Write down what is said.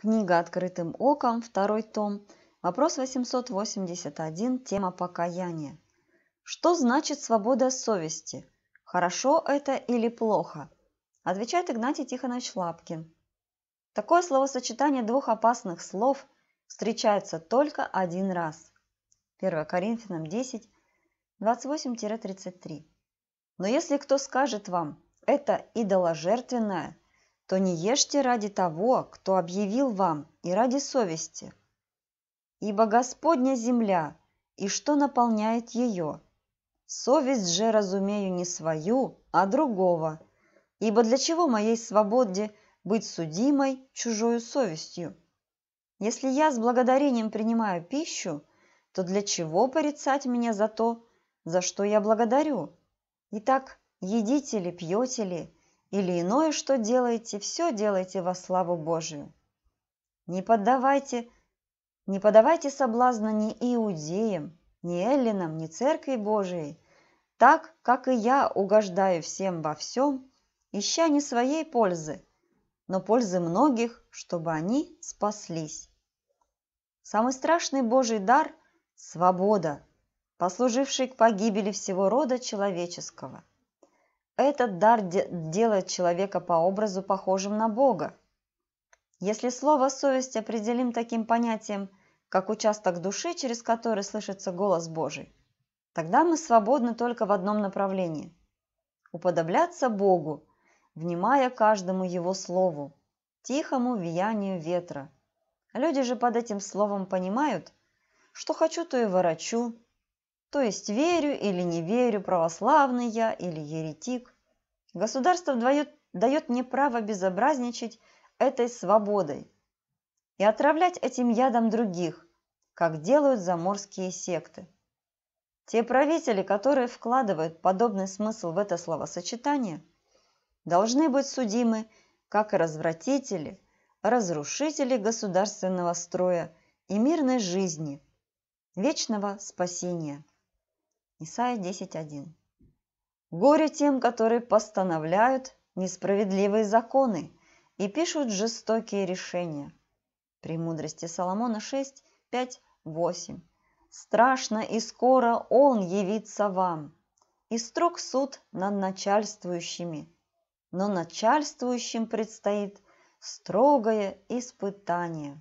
Книга «Открытым оком», второй том, вопрос 881, тема покаяния. Что значит свобода совести? Хорошо это или плохо? Отвечает Игнатий Тихонович Лапкин. Такое словосочетание двух опасных слов встречается только один раз. 1 Коринфянам 10, 28-33. Но если кто скажет вам, это идоложертвенное, то не ешьте ради того, кто объявил вам, и ради совести. Ибо Господня земля, и что наполняет ее? Совесть же разумею не свою, а другого. Ибо для чего моей свободе быть судимой чужою совестью? Если я с благодарением принимаю пищу, то для чего порицать меня за то, за что я благодарю? Итак, едите ли, пьете ли – или иное, что делаете, все делайте во славу Божию. Не поддавайте, не поддавайте соблазна ни иудеям, ни эллинам, ни церкви Божией, так, как и я угождаю всем во всем, ища не своей пользы, но пользы многих, чтобы они спаслись. Самый страшный Божий дар – свобода, послуживший к погибели всего рода человеческого – этот дар де делает человека по образу похожим на Бога. Если слово «совесть» определим таким понятием, как участок души, через который слышится голос Божий, тогда мы свободны только в одном направлении – уподобляться Богу, внимая каждому Его слову, тихому виянию ветра. Люди же под этим словом понимают, что хочу, то и ворочу, то есть верю или не верю, православный я или еретик. Государство дает, дает мне право безобразничать этой свободой и отравлять этим ядом других, как делают заморские секты. Те правители, которые вкладывают подобный смысл в это словосочетание, должны быть судимы как развратители, разрушители государственного строя и мирной жизни, вечного спасения. Исайя 10.1. «Горе тем, которые постановляют несправедливые законы и пишут жестокие решения». При мудрости Соломона 6, 5, 8. «Страшно и скоро он явится вам, и строг суд над начальствующими, но начальствующим предстоит строгое испытание».